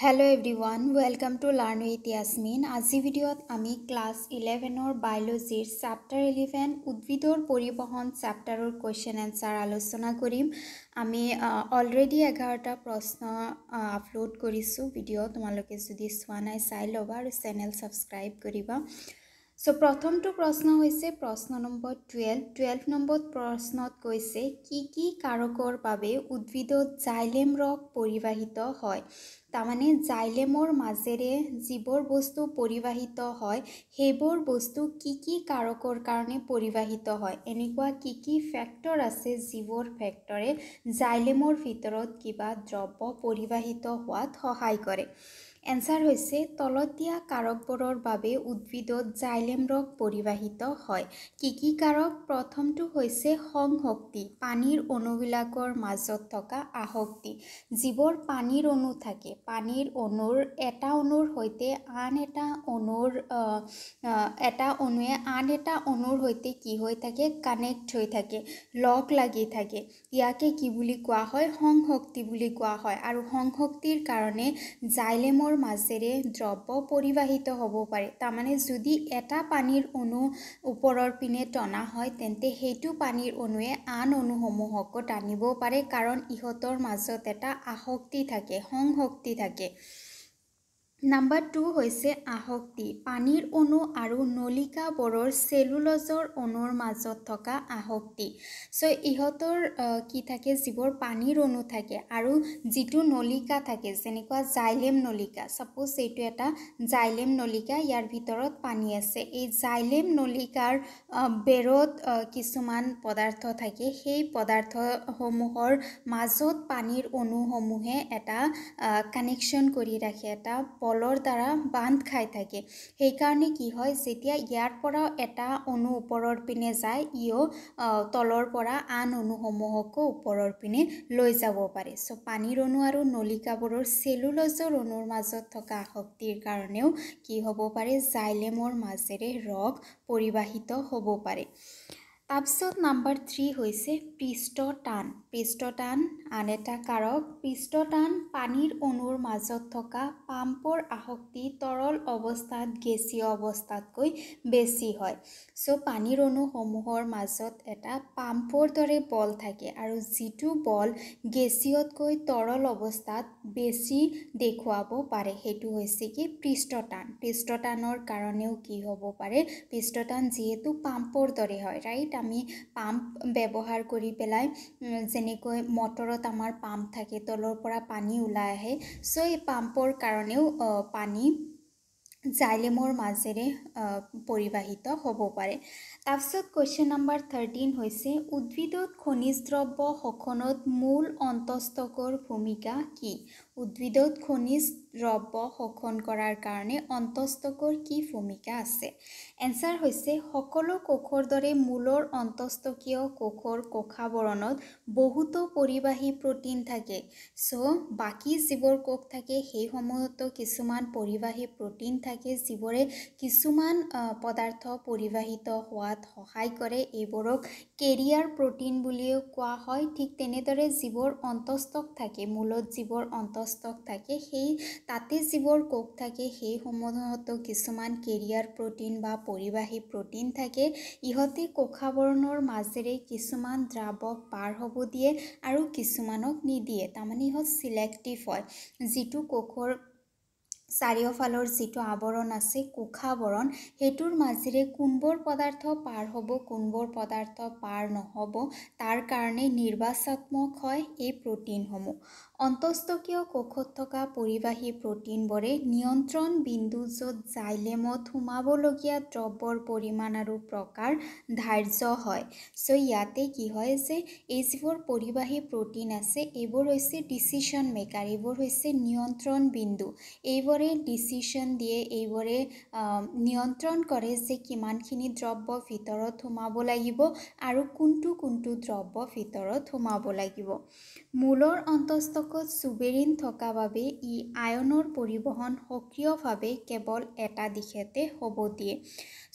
hello' everyone welcome to learn with Yasmin আজি ভিডিঅ'ত আমি ক্লাছ ইলেভেনৰ বায়'লজিৰ চাপ্টাৰ ইলেভেন উদ্ভিদৰ পৰিবহণ চাপ্টাৰৰ কুৱেশ্যন এনচাৰ আলোচনা কৰিম আমি অলৰেডি এঘাৰটা প্ৰশ্ন আপলোড কৰিছোঁ ভিডিঅ' তোমালোকে যদি চোৱা নাই চাই ল'বা আৰু চেনেল ছাবস্ক্ৰাইব কৰিবা চ' প্ৰথমটো প্ৰশ্ন হৈছে প্ৰশ্ন নম্বৰ টুৱেল্ভ টুৱেল্ভ নম্বৰ প্ৰশ্নত কৈছে কি কি কাৰকৰ বাবে উদ্ভিদত জাইলেম ৰস পৰিবাহিত হয় তাৰমানে জাইলেমৰ মাজেৰে যিবোৰ বস্তু পৰিবাহিত হয় সেইবোৰ বস্তু কি কি কাৰকৰ কাৰণে পৰিবাহিত হয় এনেকুৱা কি কি ফেক্টৰ আছে যিবোৰ ফেক্টৰে জাইলেমৰ ভিতৰত কিবা দ্ৰব্য পৰিবাহিত হোৱাত সহায় কৰে এনচাৰ হৈছে তলত দিয়া কাৰকবোৰৰ বাবে উদ্ভিদত জাইলেম ৰোগ পৰিবাহিত হয় কি কি কাৰক প্ৰথমটো হৈছে সংশক্তি পানীৰ অণুবিলাকৰ মাজত থকা আসক্তি যিবোৰ পানীৰ অণু থাকে পানীৰ অণুৰ এটা অণুৰ সৈতে আন এটা অণুৰ এটা অণুৱে আন এটা অণুৰ সৈতে কি হৈ থাকে কানেক্ট হৈ থাকে লগ লাগি থাকে ইয়াকে কি বুলি কোৱা হয় সংশক্তি বুলি কোৱা হয় আৰু সংশক্তিৰ কাৰণে জাইলেমৰ মাহৰ মাজেৰে দ্ৰব্য পৰিবাহিত হ'ব পাৰে তাৰমানে যদি এটা পানীৰ অণু ওপৰৰ পিনে টনা হয় তেন্তে সেইটো পানীৰ অণুৱে আন অণুসমূহকো টানিব পাৰে কাৰণ ইহঁতৰ মাজত এটা আসক্তি থাকে সংশক্তি থাকে নাম্বাৰ টু হৈছে আসক্তি পানীৰ অণু আৰু নলিকাবোৰৰ চেলুলজৰ অণুৰ মাজত থকা আসক্তি চ' ইহঁতৰ কি থাকে যিবোৰ পানীৰ অণু থাকে আৰু যিটো নলিকা থাকে যেনেকুৱা জাইলেম নলিকা চাপ'জ এইটো এটা জাইলেম নলিকা ইয়াৰ ভিতৰত পানী আছে এই জাইলেম নলিকাৰ বেৰত কিছুমান পদাৰ্থ থাকে সেই পদাৰ্থসমূহৰ মাজত পানীৰ অণুসমূহে এটা কানেকশ্যন কৰি ৰাখে এটা বলৰ দ্বাৰা বান্ধ খাই থাকে সেইকাৰণে কি হয় যেতিয়া ইয়াৰ পৰা এটা অনু ওপৰৰ পিনে যায় ইও তলৰ পৰা আন অণুসমূহকো ওপৰৰ পিনে লৈ যাব পাৰে চ' পানীৰ অণু আৰু নলিকাবোৰৰ চেলুলজৰ অণুৰ মাজত থকা আসক্তিৰ কাৰণেও কি হ'ব পাৰে জাইলেমৰ মাজেৰে ৰস পৰিবাহিত হ'ব পাৰে তাৰপিছত নাম্বাৰ থ্ৰী হৈছে পৃষ্ঠ টান পৃষ্ঠ টান আন এটা কাৰক পৃষ্ঠ টান পানীৰ অণুৰ মাজত থকা পাম্পৰ আসক্তি তৰল অৱস্থাত গেছীয় অৱস্থাতকৈ বেছি হয় চ' পানীৰ অণুসমূহৰ মাজত এটা পাম্পৰ দৰে বল থাকে আৰু যিটো বল গেছীয়তকৈ তৰল অৱস্থাত বেছি দেখুৱাব পাৰে সেইটো হৈছে কি পৃষ্ঠ টান পৃষ্ঠ টানৰ কাৰণেও কি হ'ব পাৰে পৃষ্ঠ টান যিহেতু পাম্পৰ দৰে হয় ৰাইট আমি পাম্প ব্যৱহাৰ কৰি পেলাই যেনেকৈ মটৰত আমাৰ পাম্প থাকে তলৰ পৰা পানী ওলাই আহে চ' এই পাম্পৰ কাৰণেও পানী জাইলেমৰ মাজেৰে পৰিবাহিত হ'ব পাৰে তাৰপিছত কুৱেশ্যন নাম্বাৰ থাৰ্টিন হৈছে উদ্ভিদত খনিজ দ্ৰব্য শোষণত মূল অন্তস্তকৰ ভূমিকা কি উদ্ভিদত খনিজ দ্ৰব্য শোষণ কৰাৰ কাৰণে অন্তস্তকৰ কি ভূমিকা আছে এনচাৰ হৈছে সকলো কোষৰ দৰে মূলৰ অন্তস্তকীয় কোষৰ কোষাৱৰণত বহুতো পৰিবাহী প্ৰটিন থাকে চ' বাকী যিবোৰ কোষ থাকে সেইসমূহতো কিছুমান পৰিবাহী প্ৰটিন থাকে যিবোৰে কিছুমান পদাৰ্থ পৰিবাহিত হোৱাত সহায় কৰে এইবোৰক কেৰিয়াৰ প্ৰটিন বুলিও কোৱা হয় ঠিক তেনেদৰে যিবোৰ অন্তস্তক থাকে মূলত যিবোৰ অন্তস্ত মস্তক থাকে সেই তাতে যিবোৰ কোষ থাকে সেই সেইসমূহতো কিছুমান কেৰিয়াৰ প্ৰটিন বা পৰিবাহী প্ৰটিন থাকে ইহঁতে কোষাৱৰণৰ মাজেৰে কিছুমান দ্ৰাৱক পাৰ হ'ব দিয়ে আৰু কিছুমানক নিদিয়ে তাৰমানে ইহঁত চিলেক্টিভ হয় যিটো কোষৰ চাৰিওফালৰ যিটো আৱৰণ আছে কোষাৱৰণ সেইটোৰ মাজেৰে কোনবোৰ পদাৰ্থ পাৰ হ'ব কোনবোৰ পদাৰ্থ পাৰ নহ'ব তাৰ কাৰণে নিৰ্বাচাত্মক হয় এই প্ৰটিনসমূহ অন্তস্তকীয় কোষত থকা পৰিবাহী প্ৰটিনবোৰে নিয়ন্ত্ৰণ বিন্দু য'ত জাইলেমত সোমাবলগীয়া দ্ৰব্যৰ পৰিমাণ আৰু প্ৰকাৰ ধাৰ্য হয় চ' ইয়াতে কি হয় যে এই যিবোৰ পৰিবাহী প্ৰটিন আছে এইবোৰ হৈছে ডিচিশ্যন মেকাৰ এইবোৰ হৈছে নিয়ন্ত্ৰণ বিন্দু এইবোৰ এইবোৰে ডিচিশ্যন দিয়ে এইবোৰে নিয়ন্ত্ৰণ কৰে যে কিমানখিনি দ্ৰব্য ভিতৰত সোমাব লাগিব আৰু কোনটো কোনটো দ্ৰব্য ভিতৰত সোমাব লাগিব মূলৰ অন্তস্তকত চুবেৰিন থকা বাবে ই আয়নৰ পৰিবহণ সক্ৰিয়ভাৱে কেৱল এটা দিশতে হ'ব দিয়ে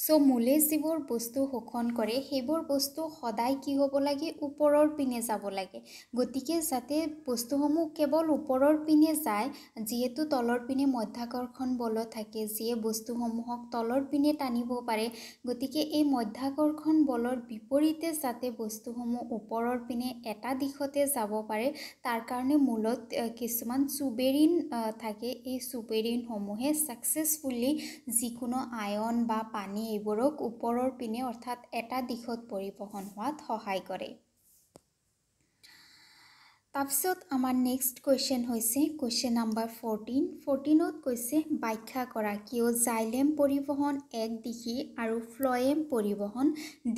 চ' মূলে যিবোৰ বস্তু শোষণ কৰে সেইবোৰ বস্তু সদায় কি হ'ব লাগে ওপৰৰ পিনে যাব লাগে গতিকে যাতে বস্তুসমূহ কেৱল ওপৰৰ পিনে যায় যিহেতু তলৰ পিনে মধ্য মধ্যাকৰ্ষণ বলত থাকে যিয়ে বস্তুসমূহক তলৰ পিনে টানিব পাৰে গতিকে এই মধ্যাকৰ্ষণ বলৰ বিপৰীতে যাতে বস্তুসমূহ ওপৰৰ পিনে এটা দিশতে যাব পাৰে তাৰ কাৰণে মূলত কিছুমান চুবেৰিন থাকে এই চুবেৰিনসমূহে ছাকচেছফুলি যিকোনো আয়ন বা পানী এইবোৰক ওপৰৰ পিনে অৰ্থাৎ এটা দিশত পৰিবহণ হোৱাত সহায় কৰে তাৰপিছত আমাৰ নেক্সট কুৱেশ্যন হৈছে কুৱেশ্যন নাম্বাৰ ফৰ্টিন ফ'ৰটিনত কৈছে ব্যাখ্যা কৰা কিয় জাইলেম পৰিবহণ এক দিশি আৰু ফ্লয়েম পৰিবহণ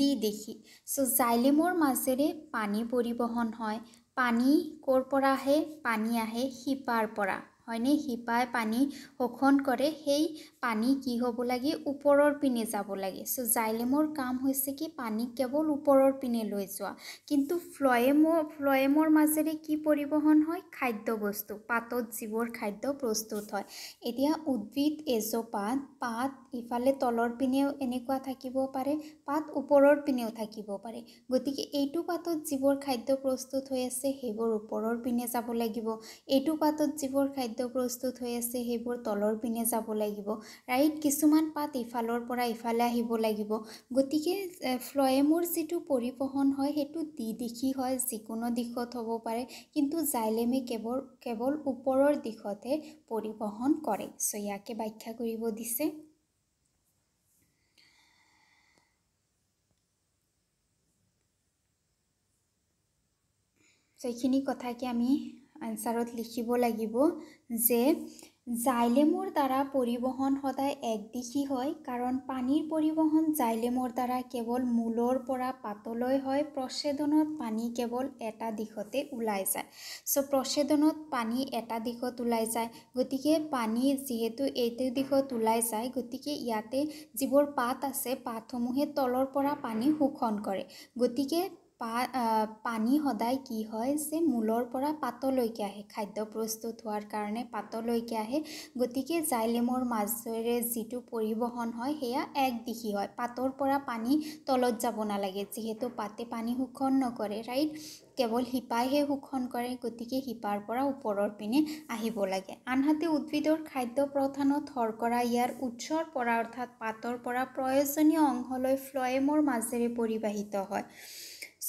দি দিশি চ' জাইলেমৰ মাজেৰে পানী পৰিবহণ হয় পানী ক'ৰ পৰা আহে পানী আহে শিপাৰ পৰা হয়নে শিপাই পানী শোষণ কৰে সেই পানী কি হ'ব লাগে ওপৰৰ পিনে যাব লাগে চ' জাইলেমৰ কাম হৈছে কি পানী কেৱল ওপৰৰ পিনে লৈ যোৱা কিন্তু ফ্লয়েমৰ ফ্লয়েমৰ মাজেৰে কি পৰিবহণ হয় খাদ্য বস্তু পাতত যিবোৰ খাদ্য প্ৰস্তুত হয় এতিয়া উদ্ভিদ এজোপাত পাত ইফালে তলৰ পিনেও এনেকুৱা থাকিব পাৰে পাত ওপৰৰ পিনেও থাকিব পাৰে গতিকে এইটো পাতত যিবোৰ খাদ্য প্ৰস্তুত হৈ আছে সেইবোৰ ওপৰৰ পিনে যাব লাগিব এইটো পাতত যিবোৰ খাদ্য যিহেতু প্ৰস্তুত হৈ আছে সেইবোৰ তলৰ পিনে যাব লাগিব ৰাইট কিছুমান পাত ইফালৰ পৰা ইফালে আহিব লাগিব গতিকে ফ্লয়েমৰ যিটো পৰিবহণ হয় সেইটো দ্বি দিশি হয় যিকোনো দিশত হ'ব পাৰে কিন্তু জাইলেমে কেৱল কেৱল ওপৰৰ দিশতহে পৰিবহণ কৰে চ' ইয়াকে ব্যাখ্যা কৰিব দিছে সেইখিনি কথাকে আমি আনচাৰত লিখিব লাগিব যে জাইলেমৰ দ্বাৰা পৰিবহণ সদায় এক একদিশী হয় কাৰণ পানীৰ পৰিবহণ জাইলেমৰ দ্বাৰা কেৱল মূলৰ পৰা পাতলৈ হয় প্ৰচেদনত পানী কেৱল এটা দিশতে ওলাই যায় চ' প্ৰচেদনত পানী এটা দিশত ওলাই যায় গতিকে পানী যিহেতু এইটো দিশত ওলাই যায় গতিকে ইয়াতে যিবোৰ পাত আছে পাতসমূহে তলৰ পৰা পানী শোষণ কৰে গতিকে পা পানী সদায় কি হয় যে মূলৰ পৰা পাতলৈকে আহে খাদ্য প্ৰস্তুত হোৱাৰ কাৰণে পাতলৈকে আহে গতিকে জাইলেমৰ মাজেৰে যিটো পৰিবহণ হয় সেয়া এক একদিশী হয় পাতৰ পৰা পানী তলত যাব নালাগে যিহেতু পাতে পানী শোষণ নকৰে ৰাইট কেৱল শিপাইহে শোষণ কৰে গতিকে শিপাৰ পৰা ওপৰৰ পিনে আহিব লাগে আনহাতে উদ্ভিদৰ খাদ্য প্ৰথানত প্ৰধানত কৰা ইয়াৰ উৎসৰ পৰা অৰ্থাৎ পাতৰ পৰা প্ৰয়োজনীয় অংশলৈ ফ্লয়েমৰ মাজেৰে পৰিবাহিত হয়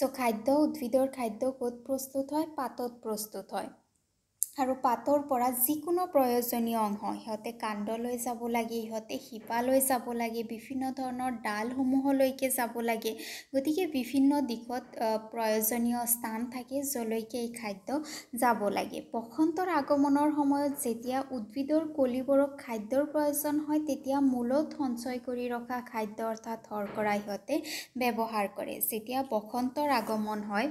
চ' খাদ্য উদ্ভিদৰ খাদ্য ক'ত প্ৰস্তুত হয় পাতত প্ৰস্তুত হয় আৰু পাতৰ পৰা যিকোনো প্ৰয়োজনীয় অংশ সিহঁতে কাণ্ডলৈ যাব লাগে সিহঁতে শিপালৈ যাব লাগে বিভিন্ন ধৰণৰ ডালসমূহলৈকে যাব লাগে গতিকে বিভিন্ন দিশত প্ৰয়োজনীয় স্থান থাকে য'লৈকে এই খাদ্য যাব লাগে বসন্তৰ আগমনৰ সময়ত যেতিয়া উদ্ভিদৰ কলিবোৰক খাদ্যৰ প্ৰয়োজন হয় তেতিয়া মূলত সঞ্চয় কৰি ৰখা খাদ্য অৰ্থাৎ শৰ্কৰা সিহঁতে ব্যৱহাৰ কৰে যেতিয়া বসন্তৰ আগমন হয়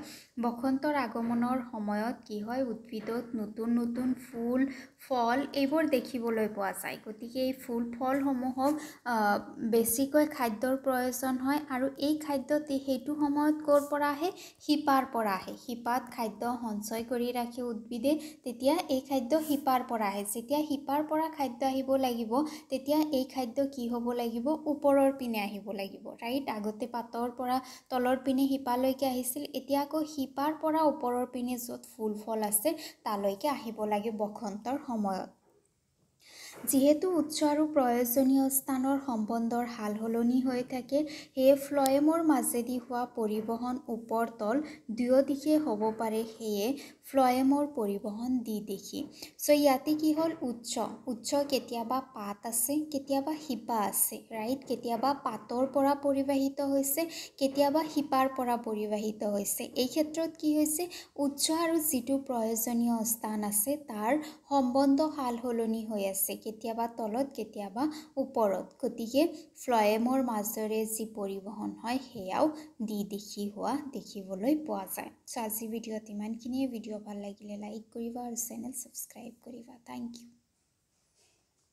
বসন্তৰ আগমনৰ সময়ত কি হয় উদ্ভিদত নতুন নতুন ফুল ফল এইবোৰ দেখিবলৈ পোৱা যায় গতিকে এই ফুল ফলসমূহক বেছিকৈ খাদ্যৰ প্ৰয়োজন হয় আৰু এই খাদ্য সেইটো সময়ত ক'ৰ পৰা আহে শিপাৰ পৰা আহে শিপাত খাদ্য সঞ্চয় কৰি ৰাখি উদ্ভিদে তেতিয়া এই খাদ্য শিপাৰ পৰা আহে যেতিয়া শিপাৰ পৰা খাদ্য আহিব লাগিব তেতিয়া এই খাদ্য কি হ'ব লাগিব ওপৰৰ পিনে আহিব লাগিব ৰাইট আগতে পাতৰ পৰা তলৰ পিনে শিপালৈকে আহিছিল এতিয়া আকৌ শিপাৰ পৰা ওপৰৰ পিনে য'ত ফুল ফল আছে তালৈকে আহে আহিব লাগে বসন্তৰ সময়ত যিহেতু উৎস আৰু প্ৰয়োজনীয় স্থানৰ সম্বন্ধৰ সাল সলনি হৈ থাকে সেয়ে ফ্লয়েমৰ মাজেদি হোৱা পৰিবহণ ওপৰ তল দুয়ো দিশে হ'ব পাৰে সেয়ে ফ্লয়েমৰ পৰিবহণ দি দেখি চ' ইয়াতে কি হ'ল উৎস উৎস কেতিয়াবা পাত আছে কেতিয়াবা শিপা আছে ৰাইট কেতিয়াবা পাতৰ পৰা পৰিবাহিত হৈছে কেতিয়াবা শিপাৰ পৰা পৰিবাহিত হৈছে এই ক্ষেত্ৰত কি হৈছে উৎস আৰু যিটো প্ৰয়োজনীয় স্থান আছে তাৰ সম্বন্ধ সাল সলনি হৈ আছে কেতিয়াবা তলত কেতিয়াবা ওপৰত গতিকে ফ্লয়েমৰ মাজেৰে যি পৰিবহণ হয় সেয়াও দি দেখি হোৱা দেখিবলৈ পোৱা যায় চ' আজি ভিডিঅ'ত ইমানখিনিয়ে ভিডিঅ' ভাল লাগিলে লাইক কৰিবা আৰু চেনেল ছাবস্ক্ৰাইব কৰিবা থেংক ইউ